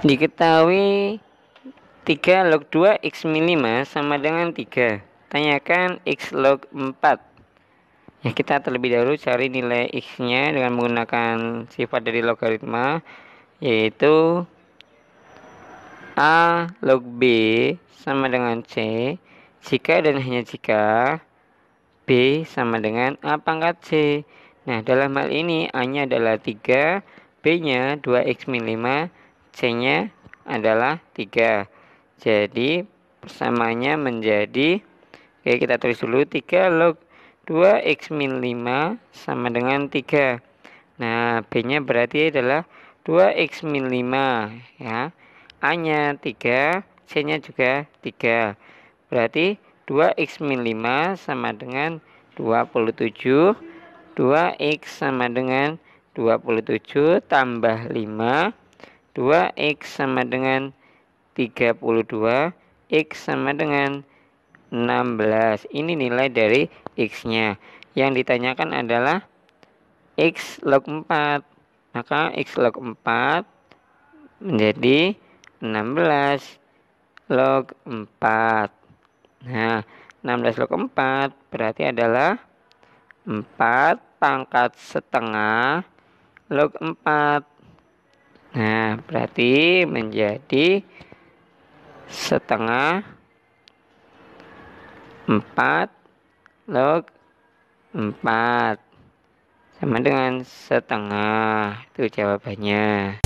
Diketahui 3 log 2 X minima sama dengan 3 Tanyakan X log 4 Ya kita terlebih dahulu cari nilai X nya dengan menggunakan sifat dari logaritma Yaitu A log B sama dengan C Jika dan hanya jika B sama dengan A pangkat C Nah dalam hal ini A nya adalah 3 B nya 2X min 5 C-nya adalah 3. Jadi persamaannya menjadi Oke, kita tulis dulu 3 log 2x min 5 sama dengan 3. Nah, B-nya berarti adalah 2x min 5 ya. A-nya 3, C-nya juga 3. Berarti 2x min 5 sama dengan 27. 2x sama dengan 27 tambah 5 2x sama dengan 32 x sama dengan 16 ini nilai dari x nya yang ditanyakan adalah x log 4 maka x log 4 menjadi 16 log 4 nah 16 log 4 berarti adalah 4 pangkat setengah log 4 berarti menjadi setengah 4 log 4 sama dengan setengah itu jawabannya